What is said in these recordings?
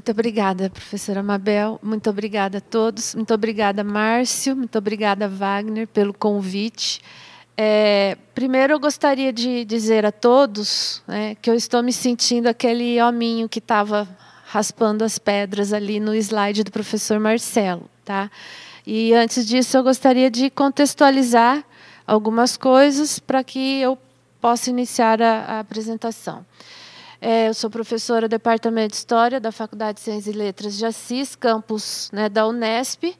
Muito obrigada, professora Mabel. Muito obrigada a todos. Muito obrigada, Márcio. Muito obrigada, Wagner, pelo convite. É, primeiro, eu gostaria de dizer a todos né, que eu estou me sentindo aquele hominho que estava raspando as pedras ali no slide do professor Marcelo. Tá? E antes disso, eu gostaria de contextualizar algumas coisas para que eu possa iniciar a, a apresentação. É, eu sou professora do Departamento de História da Faculdade de Ciências e Letras de Assis, campus né, da Unesp,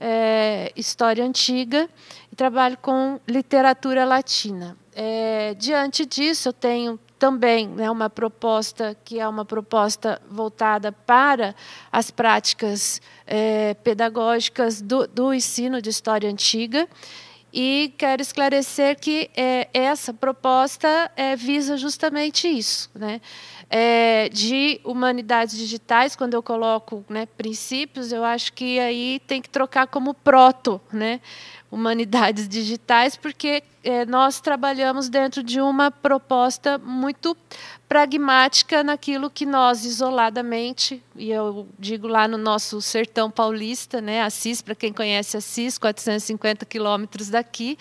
é, História Antiga, e trabalho com literatura latina. É, diante disso, eu tenho também né, uma proposta que é uma proposta voltada para as práticas é, pedagógicas do, do ensino de história antiga e quero esclarecer que é, essa proposta é, visa justamente isso, né? É, de humanidades digitais, quando eu coloco né, princípios, eu acho que aí tem que trocar como proto, né? humanidades digitais, porque é, nós trabalhamos dentro de uma proposta muito pragmática naquilo que nós isoladamente, e eu digo lá no nosso sertão paulista, né, Assis, para quem conhece Assis, 450 quilômetros daqui,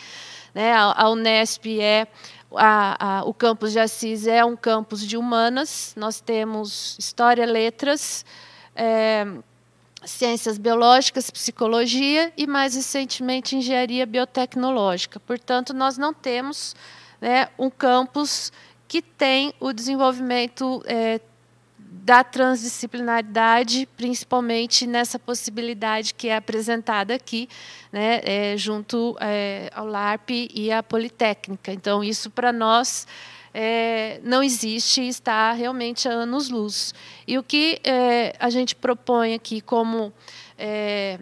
né, a Unesp é a, a, o campus de Assis é um campus de humanas, nós temos história, letras, é, ciências biológicas, psicologia e, mais recentemente, engenharia biotecnológica. Portanto, nós não temos né, um campus que tem o desenvolvimento é, da transdisciplinaridade, principalmente nessa possibilidade que é apresentada aqui, né, é, junto é, ao LARP e à Politécnica. Então, isso para nós é, não existe e está realmente a anos-luz. E o que é, a gente propõe aqui como é,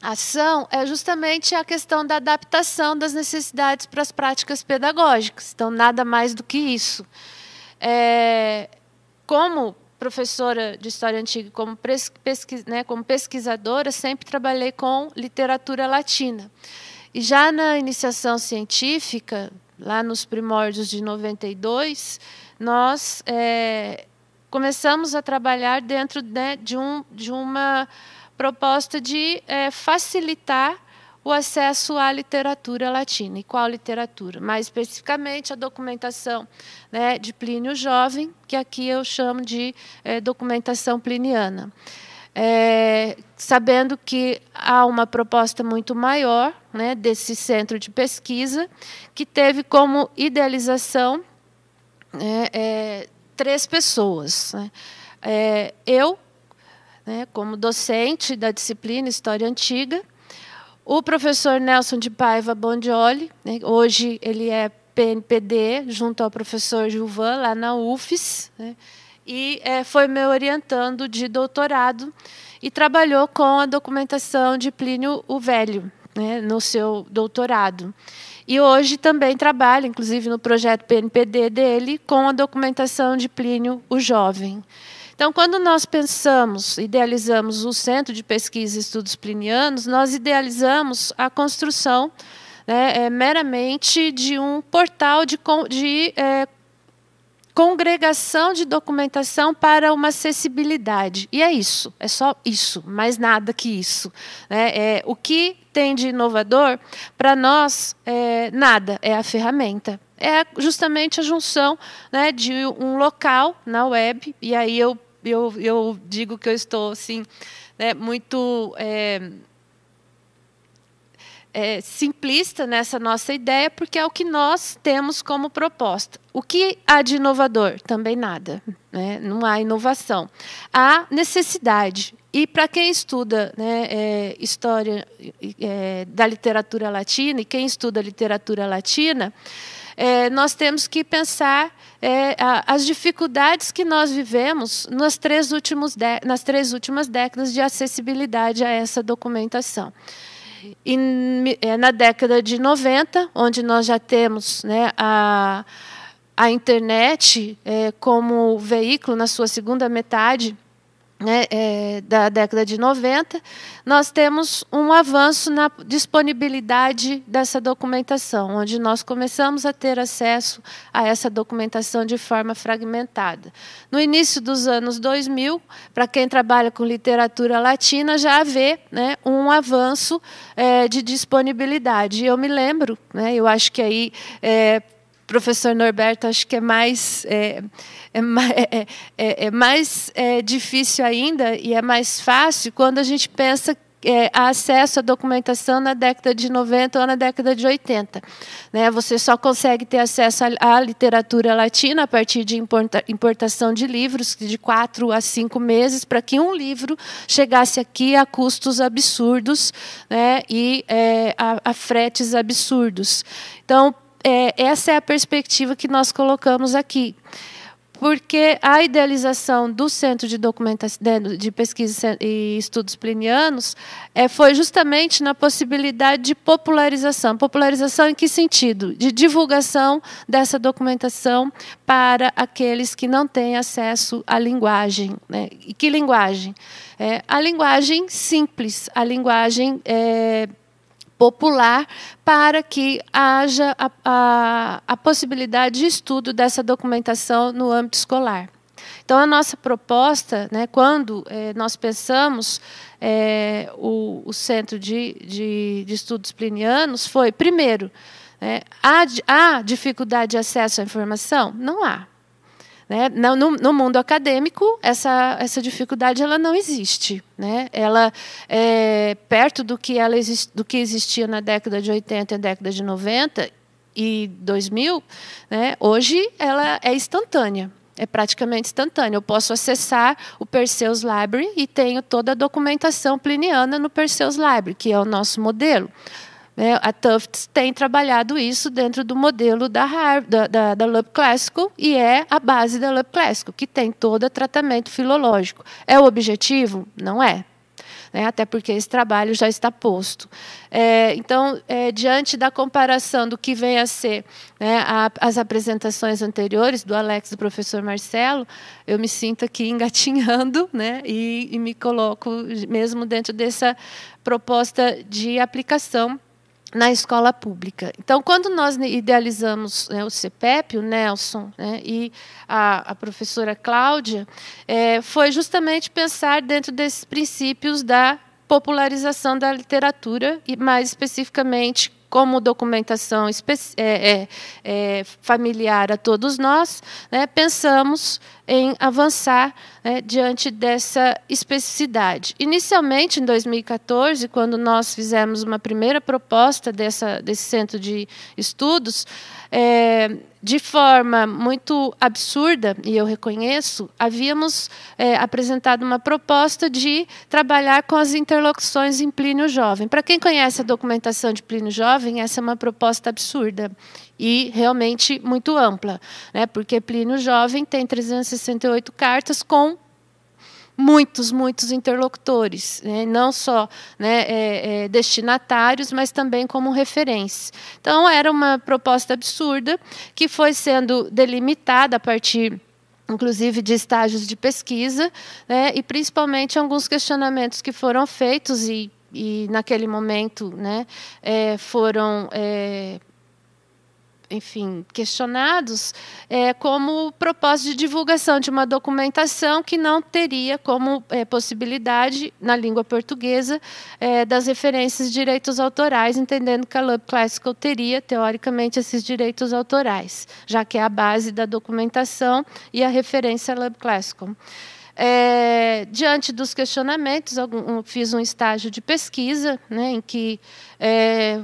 ação é justamente a questão da adaptação das necessidades para as práticas pedagógicas. Então, nada mais do que isso. É, como professora de história antiga, como, né, como pesquisadora, sempre trabalhei com literatura latina. E já na iniciação científica, lá nos primórdios de 92, nós é, começamos a trabalhar dentro né, de, um, de uma proposta de é, facilitar o acesso à literatura latina. E qual literatura? Mais especificamente, a documentação né, de Plínio Jovem, que aqui eu chamo de é, documentação pliniana é, sabendo que há uma proposta muito maior né, desse centro de pesquisa, que teve como idealização né, é, três pessoas. Né? É, eu, né, como docente da disciplina História Antiga, o professor Nelson de Paiva Bondioli, né, hoje ele é PNPD, junto ao professor Gilvan, lá na UFES, né, e é, foi meu orientando de doutorado e trabalhou com a documentação de Plínio o Velho né, no seu doutorado. E hoje também trabalha, inclusive no projeto PNPD dele, com a documentação de Plínio o Jovem. Então, quando nós pensamos, idealizamos o Centro de Pesquisa e Estudos Plinianos, nós idealizamos a construção né, é, meramente de um portal de, de é, congregação de documentação para uma acessibilidade. E é isso, é só isso, mais nada que isso. É, é o que tem de inovador, para nós, é, nada, é a ferramenta. É justamente a junção né, de um local na web, e aí eu, eu, eu digo que eu estou assim, né, muito. É, é, simplista nessa nossa ideia, porque é o que nós temos como proposta. O que há de inovador? Também nada. Né? Não há inovação. Há necessidade. E para quem estuda né, é, história é, da literatura latina e quem estuda literatura latina, é, nós temos que pensar é, a, as dificuldades que nós vivemos nas três, últimos de, nas três últimas décadas de acessibilidade a essa documentação. E é, na década de 90, onde nós já temos né, a, a internet é, como veículo na sua segunda metade, né, é, da década de 90, nós temos um avanço na disponibilidade dessa documentação, onde nós começamos a ter acesso a essa documentação de forma fragmentada. No início dos anos 2000, para quem trabalha com literatura latina, já havia né, um avanço é, de disponibilidade. Eu me lembro, né, eu acho que aí. É, professor Norberto, acho que é mais, é, é, é é, é, é mais é, difícil ainda e é mais fácil quando a gente pensa é, acesso à documentação na década de 90 ou na década de 80. Né? Você só consegue ter acesso à, literatura latina a partir de importação de livros, de quatro a cinco meses, para que um livro chegasse aqui a custos absurdos né? e é, a, a fretes absurdos. Então, é, essa é a perspectiva que nós colocamos aqui. Porque a idealização do Centro de, Documentação, de Pesquisa e Estudos Plinianos é, foi justamente na possibilidade de popularização. Popularização em que sentido? De divulgação dessa documentação para aqueles que não têm acesso à linguagem. Né? E que linguagem? É, a linguagem simples, a linguagem. É, popular para que haja a, a, a possibilidade de estudo dessa documentação no âmbito escolar. Então, a nossa proposta, né, quando eh, nós pensamos eh, o, o, Centro de, de, de, Estudos Plinianos, foi, primeiro, eh, há, há dificuldade de acesso à informação? Não há. Né? No, no, mundo acadêmico, essa, essa dificuldade ela não existe. Né? Ela é perto do que, ela do que existia na década de 80 e década de 90 e 2000, né? hoje ela é instantânea. É praticamente instantânea. Eu posso acessar o Perseus Library e tenho toda a documentação pliniana no Perseus Library, que é o nosso modelo. Né? A Tufts tem trabalhado isso dentro do modelo da, Harvard, da, da, da Lub Classical e é a base da Lub Classical, que tem todo tratamento filológico. É o objetivo? Não é. Né, até porque esse trabalho já está posto. É, então, é, diante da comparação do que vem a ser né, a, as apresentações anteriores do Alex e do professor Marcelo, eu me sinto aqui engatinhando né, e, e me coloco mesmo dentro dessa proposta de aplicação na escola pública. Então, quando nós idealizamos né, o CPEP, o Nelson né, e a, a, professora Cláudia, é, foi justamente pensar dentro desses princípios da popularização da literatura, e mais especificamente como documentação é, é, é, familiar a todos nós, né, pensamos em avançar né, diante dessa especificidade. Inicialmente, em 2014, quando nós fizemos uma primeira proposta dessa, desse centro de estudos, é, de forma muito absurda, e eu reconheço, havíamos é, apresentado uma proposta de trabalhar com as interlocuções em Plínio Jovem. Para quem conhece a documentação de Plínio Jovem, essa é uma proposta absurda e realmente muito ampla, né? porque Plínio Jovem tem 368 cartas com muitos, muitos interlocutores, né? não só né, é, é, destinatários, mas também como referência. Então, era uma proposta absurda que foi sendo delimitada a partir inclusive de estágios de pesquisa, né, e principalmente alguns questionamentos que foram feitos e, e naquele momento né, é, foram é, enfim, questionados é, como propósito de divulgação de uma documentação que não teria como é, possibilidade, na língua portuguesa, é, das referências de direitos autorais, entendendo que a Love Classical teria, teoricamente, esses direitos autorais, já que é a base da documentação e a referência Lab Love Classical. É, diante dos questionamentos, algum, fiz um estágio de pesquisa, né, em que é,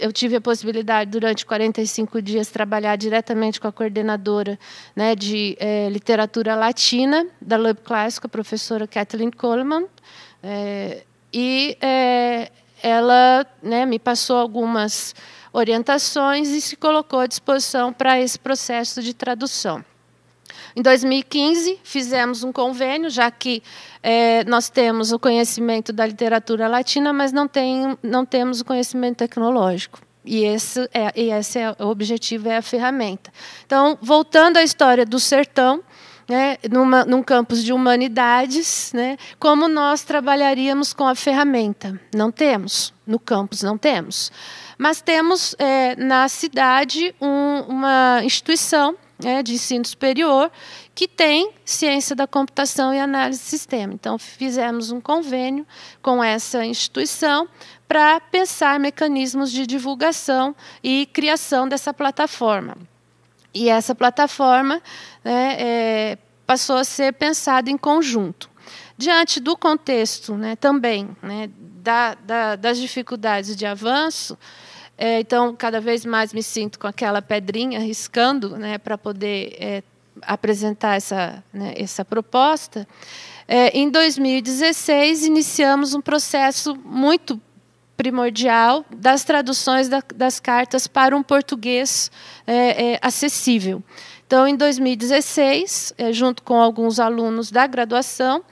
eu tive a possibilidade, durante 45 dias, trabalhar diretamente com a coordenadora né, de é, literatura latina da Lab Clássico, a professora Kathleen Coleman. É, e é, ela né, me passou algumas orientações e se colocou à disposição para esse processo de tradução. Em 2015, fizemos um convênio, já que é, nós temos o conhecimento da literatura latina, mas não, tem, não temos o conhecimento tecnológico. E esse, é, e esse é o objetivo, é a ferramenta. Então, voltando à história do sertão, né, numa, num campus de humanidades, né, como nós trabalharíamos com a ferramenta? Não temos, no campus não temos. Mas temos é, na cidade um, uma instituição né, de ensino superior que tem ciência da computação e análise de sistema. Então, fizemos um convênio com essa instituição para pensar mecanismos de divulgação e criação dessa plataforma. E essa plataforma né, é, passou a ser pensada em conjunto. Diante do contexto né, também né, da, da, das dificuldades de avanço, é, então, cada vez mais me sinto com aquela pedrinha riscando né, para poder é, apresentar essa, né, essa proposta. É, em 2016, iniciamos um processo muito primordial das traduções da, das cartas para um português é, é, acessível. Então, em 2016, eh, junto com alguns alunos da graduação,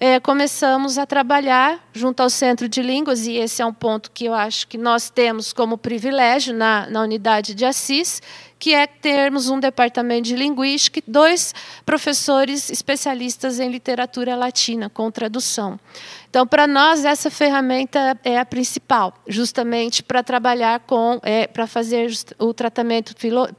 eh, começamos a trabalhar junto ao Centro de Línguas, e esse é um ponto que eu acho que nós temos como privilégio na, na unidade de Assis, que é termos um departamento de linguística e dois professores especialistas em literatura latina, com tradução. Então, para nós, essa ferramenta é a principal, justamente para trabalhar com, é, para fazer o tratamento,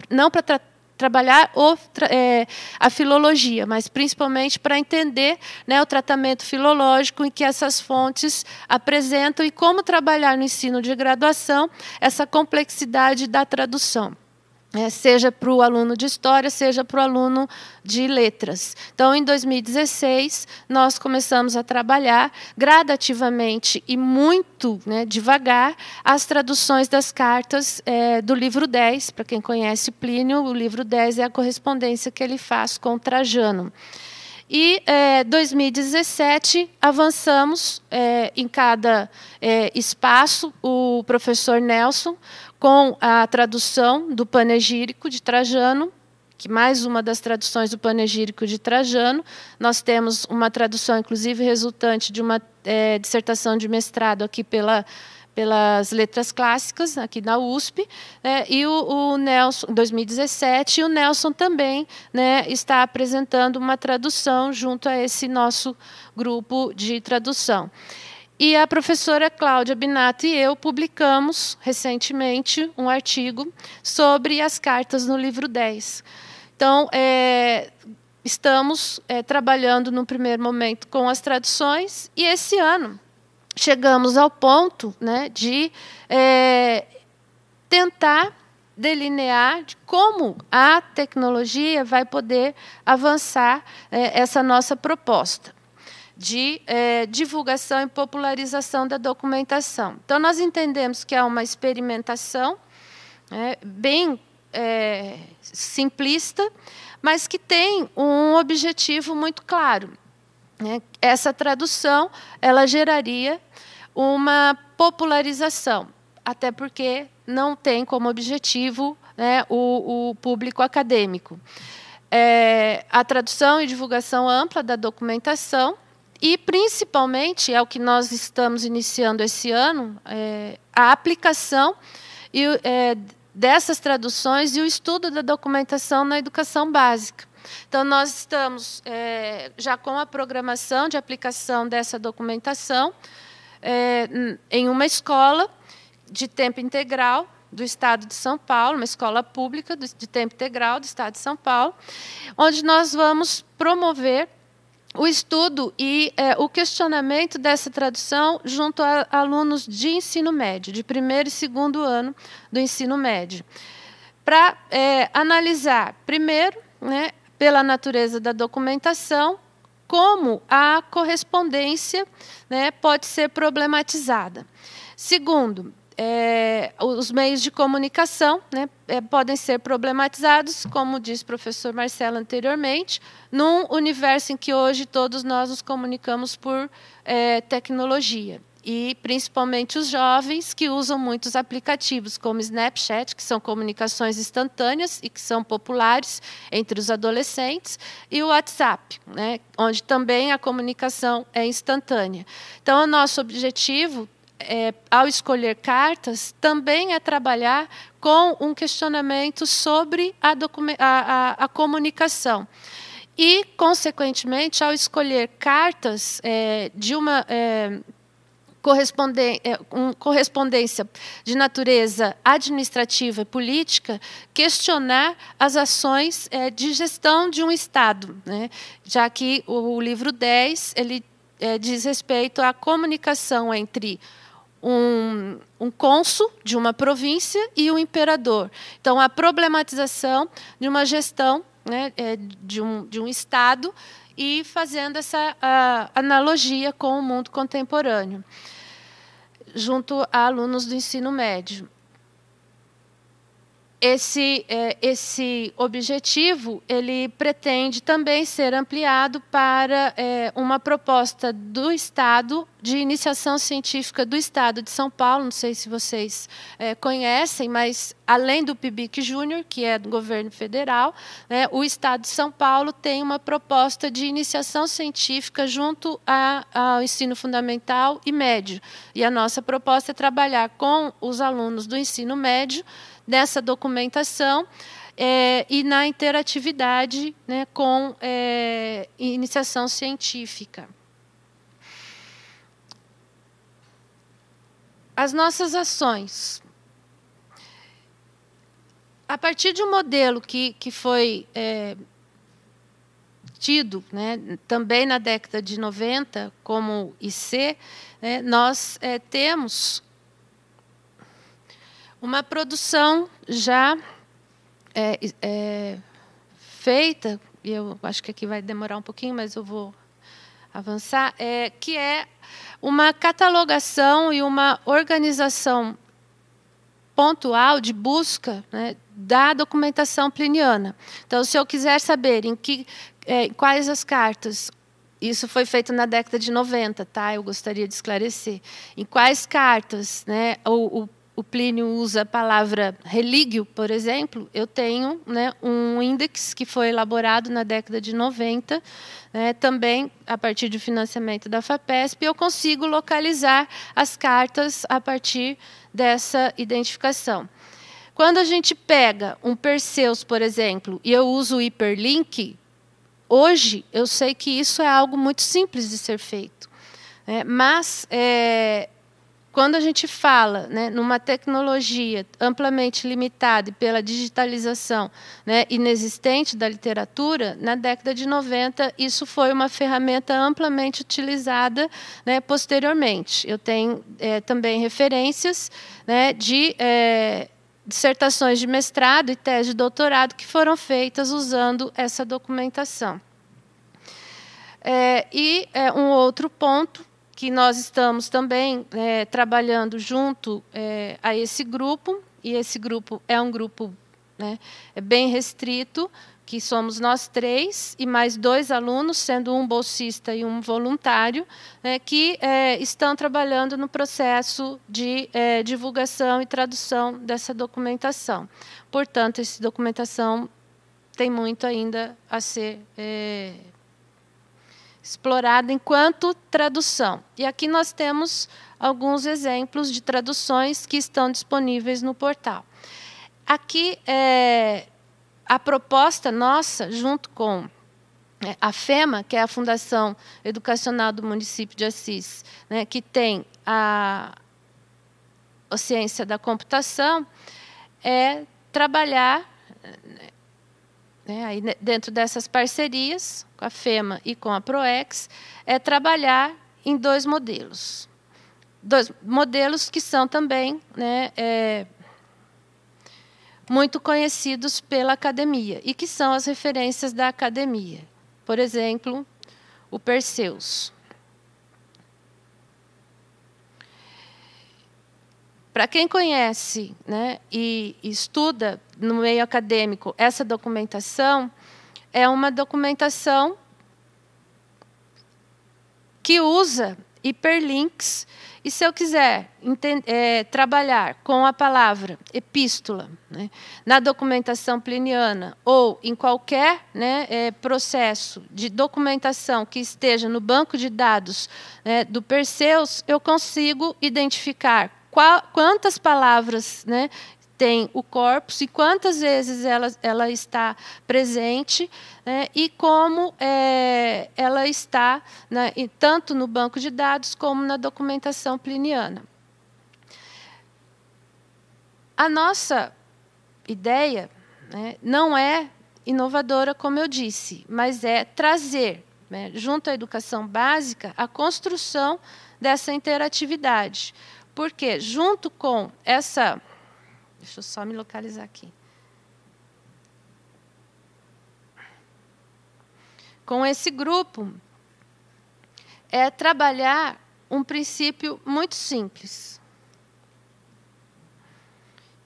não para tratar trabalhar o, é, a filologia, mas principalmente para entender né, o tratamento filológico em que essas fontes apresentam e como trabalhar no ensino de graduação essa complexidade da tradução é, seja para o aluno de história, seja para o aluno de letras. Então, em 2016, nós começamos a trabalhar gradativamente e muito né, devagar as traduções das cartas é, do livro 10. Para quem conhece Plínio, o livro 10 é a correspondência que ele faz com Trajano. E é, 2017 avançamos é, em cada é, espaço. O professor Nelson com a tradução do panegírico de Trajano, que mais uma das traduções do panegírico de Trajano. Nós temos uma tradução, inclusive, resultante de uma é, dissertação de mestrado aqui pela pelas letras clássicas aqui na USP né, e o, o Nelson 2017 e o Nelson também né, está apresentando uma tradução junto a esse nosso grupo de tradução. E a professora Cláudia Binato e eu publicamos recentemente um artigo sobre as cartas no livro 10. Então, é, estamos é, trabalhando no primeiro momento com as traduções e esse ano chegamos ao ponto né, de é, tentar delinear de como a tecnologia vai poder avançar é, essa nossa proposta de é, divulgação e popularização da documentação. Então, nós entendemos que é uma experimentação né, bem é, simplista, mas que tem um objetivo muito claro. Né? Essa tradução ela geraria uma popularização, até porque não tem como objetivo né, o, o público acadêmico. É, a tradução e divulgação ampla da documentação e, principalmente, é o que nós estamos iniciando esse ano, é, a aplicação e, é, dessas traduções e o estudo da documentação na educação básica. Então, nós estamos é, já com a programação de aplicação dessa documentação é, em uma escola de tempo integral do Estado de São Paulo, uma escola pública de tempo integral do Estado de São Paulo, onde nós vamos promover o estudo e é, o questionamento dessa tradução junto a alunos de ensino médio, de primeiro e segundo ano do ensino médio, para é, eh, analisar, primeiro, né, pela natureza da documentação, como a correspondência né, pode ser problematizada. Segundo, é, os meios de comunicação né, é, podem ser problematizados, como diz o professor Marcelo anteriormente, num universo em que hoje todos nós nos comunicamos por é, tecnologia. E principalmente os jovens que usam muitos aplicativos, como Snapchat, que são comunicações instantâneas e que são populares entre os adolescentes, e o WhatsApp, né, onde também a comunicação é instantânea. Então, o nosso objetivo é, ao escolher cartas, também é trabalhar com um questionamento sobre a, a, a, a comunicação. E, consequentemente, ao escolher cartas é, de uma é, é correspondência de natureza administrativa e política, questionar as ações é, de gestão de um Estado, né? já que o livro 10 ele, é, diz respeito à comunicação entre um, um cônsul de uma província e o um imperador. Então, a problematização de uma gestão né, é, de, um, de um Estado e fazendo essa a, analogia com o mundo contemporâneo, junto a alunos do ensino médio. Esse, é, esse objetivo ele pretende também ser ampliado para é, uma proposta do Estado de iniciação científica do Estado de São Paulo, não sei se vocês é, conhecem, mas além do PIBIC Júnior, que é do governo federal, né, o Estado de São Paulo tem uma proposta de iniciação científica junto a, ao ensino fundamental e médio. E a nossa proposta é trabalhar com os alunos do ensino médio nessa documentação. É, e na interatividade né, com é, iniciação científica. as nossas ações. A partir de um modelo que, que foi é, tido né, também na década de 90 como IC, né, nós é, temos uma produção já é, é, feita, e eu acho que aqui vai demorar um pouquinho, mas eu vou avançar, é, que é uma catalogação e uma organização pontual de busca né, da documentação pliniana. Então, se eu quiser saber em que, é, quais as cartas, isso foi feito na década de 90, tá? Eu gostaria de esclarecer. Em quais cartas, né, o, o o Plínio usa a palavra relíquio, por exemplo, eu tenho né, um índice que foi elaborado na década de 90, né, também a partir do financiamento da FAPESP, eu consigo localizar as cartas a partir dessa identificação. Quando a gente pega um Perseus, por exemplo, e eu uso o hiperlink, hoje eu sei que isso é algo muito simples de ser feito. Né, mas é, quando a gente fala né, numa tecnologia amplamente limitada e pela digitalização né, inexistente da literatura, na década de 90 isso foi uma ferramenta amplamente utilizada né, posteriormente. Eu tenho é, também referências né, de é, dissertações de mestrado e tese de doutorado que foram feitas usando essa documentação. É, e é, um outro ponto que nós estamos também é, trabalhando junto é, a esse grupo, e esse grupo é um grupo né, é bem restrito, que somos nós três e mais dois alunos, sendo um bolsista e um voluntário, né, que é, estão trabalhando no processo de é, divulgação e tradução dessa documentação. Portanto, essa documentação tem muito ainda a ser é, explorada enquanto tradução. E aqui nós temos alguns exemplos de traduções que estão disponíveis no portal. Aqui é a proposta nossa, junto com é, a FEMA, que é a Fundação Educacional do Município de Assis, né, que tem a, a ciência da computação, é trabalhar né? aí, né, dentro dessas parcerias, com a FEMA e com a PROEX, é trabalhar em dois modelos. Dois modelos que são também né, é, muito conhecidos pela academia e que são as referências da academia. Por exemplo, o Perseus. Para quem conhece né, e, estuda no meio acadêmico essa documentação, é uma documentação que usa hiperlinks. E se eu quiser é, trabalhar com a palavra epístola né, na documentação pliniana ou em qualquer né, é, processo de documentação que esteja no banco de dados né, do Perseus, eu consigo identificar qual, quantas palavras né, tem o corpus e quantas vezes ela, ela está presente né, e como é, ela está né, tanto no banco de dados como na documentação pliniana. A nossa ideia né, não é inovadora, como eu disse, mas é trazer, né, junto à educação básica, a construção dessa interatividade porque junto com essa. Deixa eu só me localizar aqui. Com esse grupo, é trabalhar um princípio muito simples,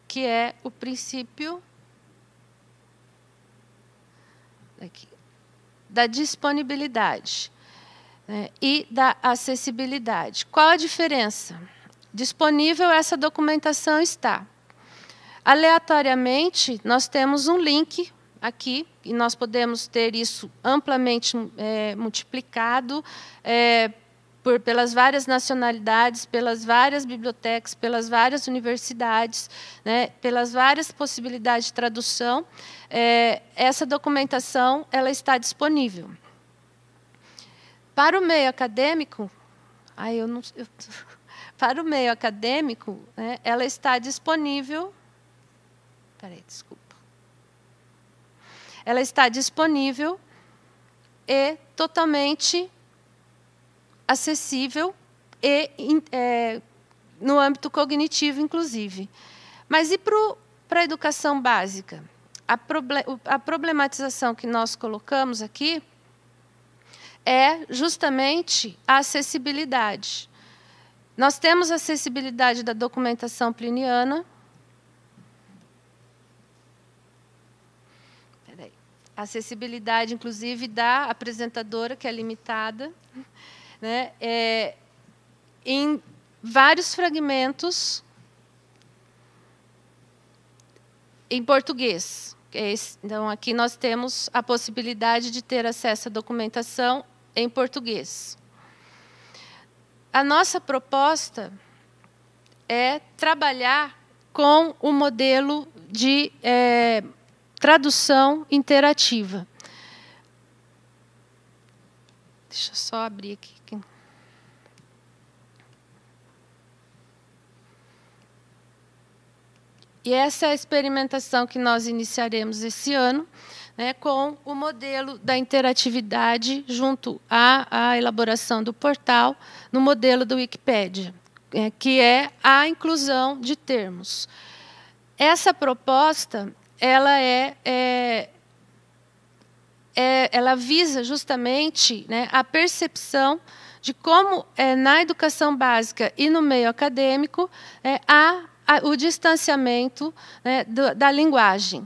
que é o princípio aqui, da disponibilidade né, e da acessibilidade. Qual a diferença? Disponível essa documentação está. Aleatoriamente, nós temos um link aqui, e nós podemos ter isso amplamente é, multiplicado é, por, pelas várias nacionalidades, pelas várias bibliotecas, pelas várias universidades, né, pelas várias possibilidades de tradução, é, essa documentação ela está disponível. Para o meio acadêmico, Aí eu não, eu, para o meio acadêmico, né, ela está disponível. Peraí, desculpa. Ela está disponível e totalmente acessível e é, no âmbito cognitivo, inclusive. Mas e para a educação básica? A, proble a problematização que nós colocamos aqui é justamente a acessibilidade. Nós temos acessibilidade da documentação pliniana. Acessibilidade, inclusive, da apresentadora, que é limitada, né? É, em vários fragmentos em português. É então, aqui nós temos a possibilidade de ter acesso à documentação em português. A nossa proposta é trabalhar com o modelo de é, tradução interativa. Deixa eu só abrir aqui. E essa é a experimentação que nós iniciaremos esse ano né, com o modelo da interatividade junto à, à elaboração do portal no modelo do Wikipedia, é, que é a inclusão de termos. Essa proposta ela é, é, é ela visa justamente né, a percepção de como é, na educação básica e no meio acadêmico é, há o distanciamento né, da linguagem.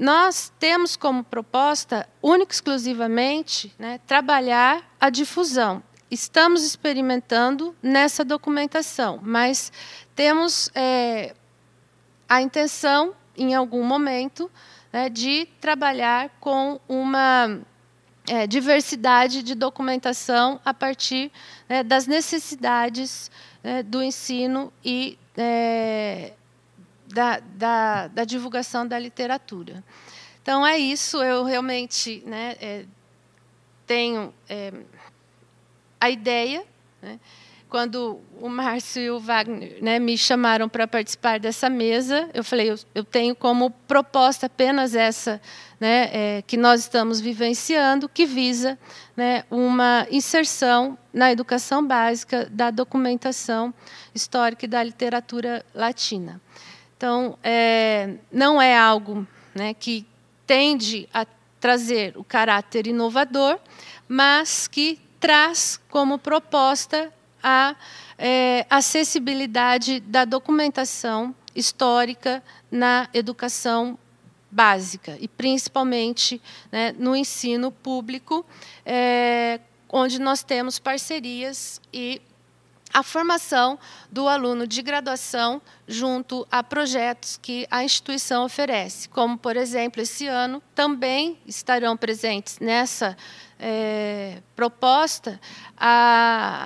Nós temos como proposta, única e exclusivamente, né, trabalhar a difusão. Estamos experimentando nessa documentação, mas temos é, a intenção, em algum momento, né, de trabalhar com uma é, diversidade de documentação a partir né, das necessidades né, do ensino e é, da, da, da, divulgação da literatura. Então, é isso. Eu realmente né, é, tenho é, a ideia. Né, quando o Márcio e o Wagner né, me chamaram para participar dessa mesa, eu falei: eu, eu tenho como proposta apenas essa né, é, que nós estamos vivenciando, que visa né, uma inserção na educação básica da documentação histórica e da literatura latina. Então, é, não é algo né, que tende a trazer o caráter inovador, mas que traz como proposta a é, acessibilidade da documentação histórica na educação básica e principalmente né, no ensino público, é, onde nós temos parcerias e a formação do aluno de graduação junto a projetos que a instituição oferece, como, por exemplo, esse ano também estarão presentes nessa é, proposta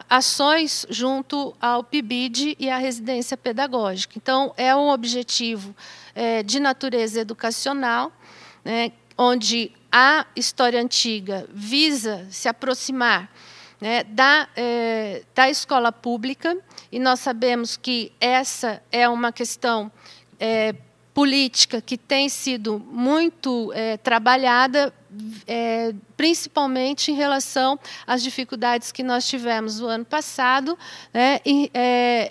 ações junto ao PIBID e à residência pedagógica. Então, é um objetivo é, de natureza educacional, né, onde a história antiga visa se aproximar né, da, eh, da escola pública, e nós sabemos que essa é uma questão eh, política que tem sido muito eh, trabalhada, principalmente em relação às dificuldades que nós tivemos o ano passado né, em,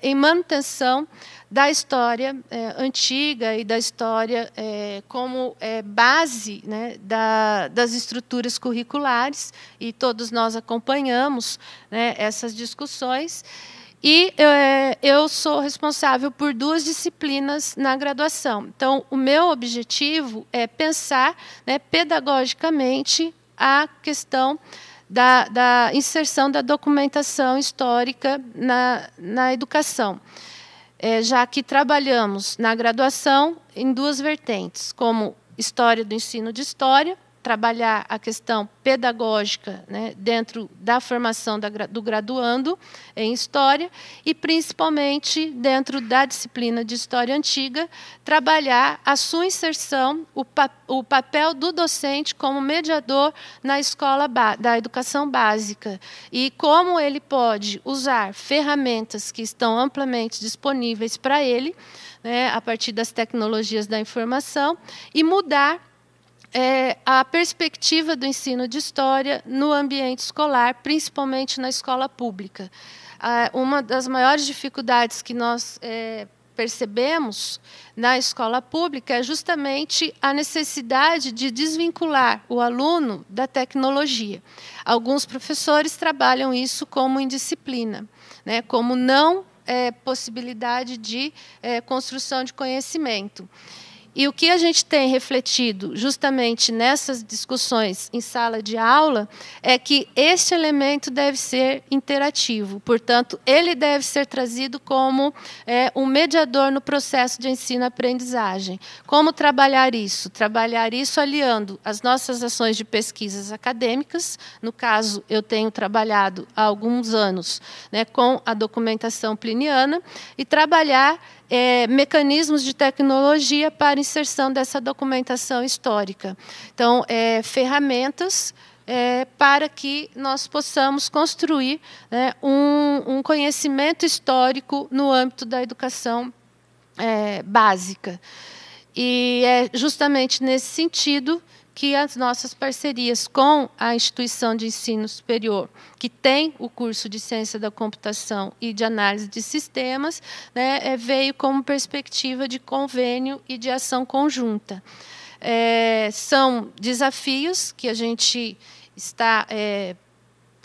em manutenção da história é, antiga e da história é, como é, base né, da, das estruturas curriculares, e todos nós acompanhamos né, essas discussões. E é, eu sou responsável por duas disciplinas na graduação. Então, o meu objetivo é pensar né, pedagogicamente a questão da, da, inserção da documentação histórica na, na educação é, já que trabalhamos na graduação em duas vertentes, como História do Ensino de História trabalhar a questão pedagógica né, dentro da formação da, do graduando em História e, principalmente, dentro da disciplina de História Antiga, trabalhar a sua inserção, o, pa, o papel do docente como mediador na escola da educação básica e como ele pode usar ferramentas que estão amplamente disponíveis para ele, né, a partir das tecnologias da informação, e mudar é, a perspectiva do ensino de história no ambiente escolar, principalmente na escola pública. Ah, uma das maiores dificuldades que nós é, percebemos na escola pública é justamente a necessidade de desvincular o aluno da tecnologia. Alguns professores trabalham isso como indisciplina, né, como não é, possibilidade de é, construção de conhecimento. E o que a gente tem refletido justamente nessas discussões em sala de aula é que este elemento deve ser interativo, portanto, ele deve ser trazido como é, um mediador no processo de ensino-aprendizagem. Como trabalhar isso? Trabalhar isso aliando as nossas ações de pesquisas acadêmicas, no caso, eu tenho trabalhado há alguns anos né, com a documentação pliniana, e trabalhar é, mecanismos de tecnologia para inserção dessa documentação histórica. Então, é, ferramentas é, para que nós possamos construir né, um, um, conhecimento histórico no âmbito da educação é, básica. E é justamente nesse sentido que as nossas parcerias com a instituição de ensino superior, que tem o curso de ciência da computação e de análise de sistemas, né, é, veio como perspectiva de convênio e de ação conjunta. É, são desafios que a gente está é,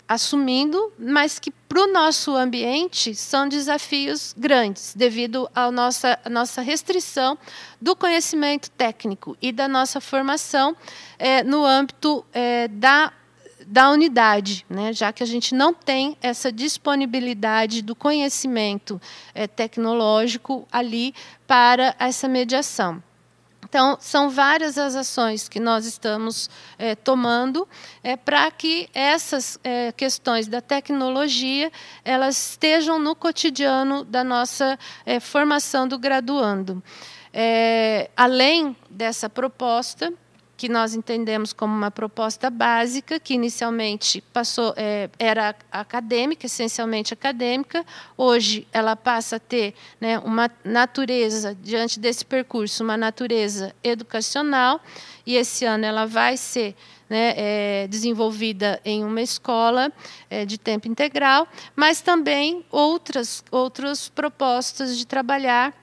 assumindo, mas que para o nosso ambiente são desafios grandes, devido à nossa, à nossa restrição do conhecimento técnico e da nossa formação é, no âmbito é, da da unidade, né? já que a gente não tem essa disponibilidade do conhecimento é, tecnológico ali para essa mediação. Então, são várias as ações que nós estamos é, tomando é, eh, para que essas é, questões da tecnologia elas estejam no cotidiano da nossa formação do graduando. além dessa proposta, que nós entendemos como uma proposta básica, que inicialmente passou é, era acadêmica, essencialmente acadêmica, hoje ela passa a ter né, uma natureza, diante desse percurso, uma natureza educacional, e esse ano ela vai ser né, é, desenvolvida em uma escola é, de tempo integral, mas também outras, outras propostas de trabalhar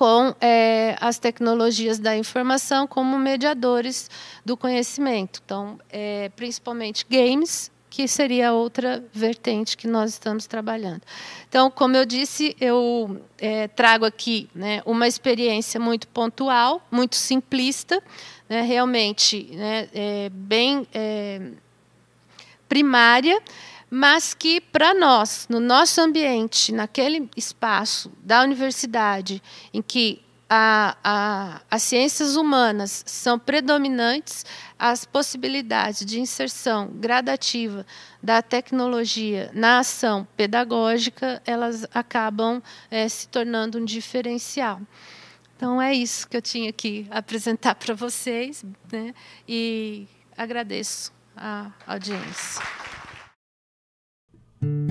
com é, as tecnologias da informação como mediadores do conhecimento. Então, é, principalmente games, que seria outra vertente que nós estamos trabalhando. Então, como eu disse, eu é, trago aqui né, uma experiência muito pontual, muito simplista, né, realmente né, é, bem é, primária, mas que para nós, no nosso ambiente, naquele espaço da universidade, em que a, a, as ciências humanas são predominantes, as possibilidades de inserção gradativa da tecnologia na ação pedagógica, elas acabam é, se tornando um diferencial. Então é isso que eu tinha que apresentar para vocês, né? E agradeço a audiência. Thank you.